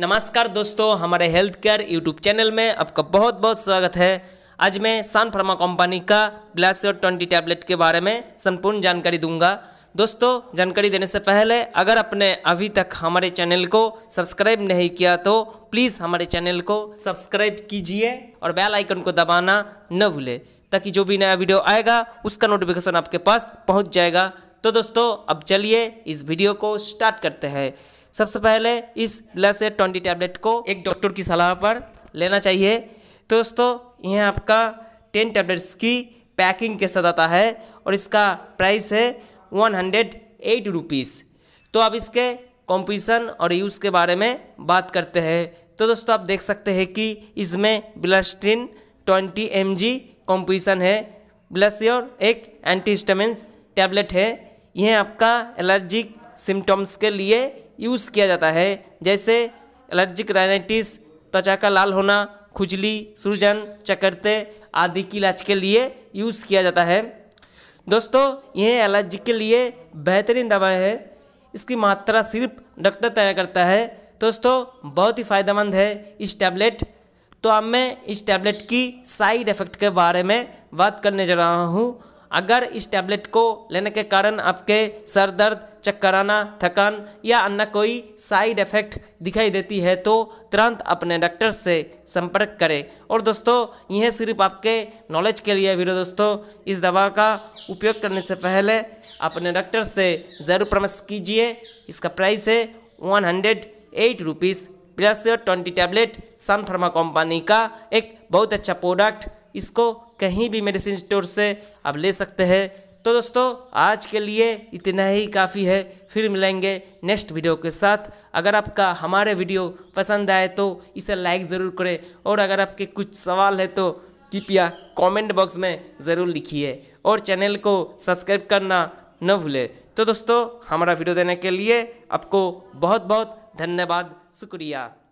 नमस्कार दोस्तों हमारे हेल्थ केयर यूट्यूब चैनल में आपका बहुत बहुत स्वागत है आज मैं सान फार्मा कंपनी का ग्लासियर ट्वेंटी टैबलेट के बारे में संपूर्ण जानकारी दूंगा दोस्तों जानकारी देने से पहले अगर आपने अभी तक हमारे चैनल को सब्सक्राइब नहीं किया तो प्लीज़ हमारे चैनल को सब्सक्राइब कीजिए और बेल आइकन को दबाना न भूलें ताकि जो भी नया वीडियो आएगा उसका नोटिफिकेशन आपके पास पहुंच जाएगा तो दोस्तों अब चलिए इस वीडियो को स्टार्ट करते हैं सबसे पहले इस प्लस ए ट्वेंटी टैबलेट को एक डॉक्टर की सलाह पर लेना चाहिए तो दोस्तों यह आपका टेन टैबलेट्स की पैकिंग के साथ आता है और इसका प्राइस है वन हंड्रेड एट रुपीज़ तो अब इसके कॉम्पिटिशन और यूज़ के बारे में बात करते हैं तो दोस्तों आप देख सकते हैं कि इसमें ब्लस्ट्रिन ट्वेंटी एम जी है ब्लस योर एक एंटी टैबलेट है यह आपका एलर्जिक सिम्टम्स के लिए यूज़ किया जाता है जैसे एलर्जिक राइनाइटिस त्वचा का लाल होना खुजली सूजन चकरते आदि की इलाज के लिए यूज़ किया जाता है दोस्तों यह एलर्जी के लिए बेहतरीन दवा है इसकी मात्रा सिर्फ डॉक्टर तय करता है दोस्तों बहुत ही फ़ायदेमंद है इस टैबलेट तो अब मैं इस टैबलेट की साइड इफ़ेक्ट के बारे में बात करने जा रहा हूँ अगर इस टैबलेट को लेने के कारण आपके सर दर्द चक्कर आना थकान या अन्य कोई साइड इफेक्ट दिखाई देती है तो तुरंत अपने डॉक्टर से संपर्क करें और दोस्तों यह सिर्फ आपके नॉलेज के लिए वीडियो दोस्तों इस दवा का उपयोग करने से पहले अपने डॉक्टर से ज़रूर परामर्श कीजिए इसका प्राइस है one hundred eight rupees plus twenty tablet Sun pharma company का एक बहुत अच्छा प्रोडक्ट इसको कहीं भी मेडिसिन स्टोर से आप ले सकते हैं तो दोस्तों आज के लिए इतना ही काफ़ी है फिर मिलेंगे नेक्स्ट वीडियो के साथ अगर आपका हमारे वीडियो पसंद आए तो इसे लाइक ज़रूर करें और अगर आपके कुछ सवाल है तो कृपया कमेंट बॉक्स में ज़रूर लिखिए और चैनल को सब्सक्राइब करना न भूलें तो दोस्तों हमारा वीडियो देने के लिए आपको बहुत बहुत धन्यवाद शुक्रिया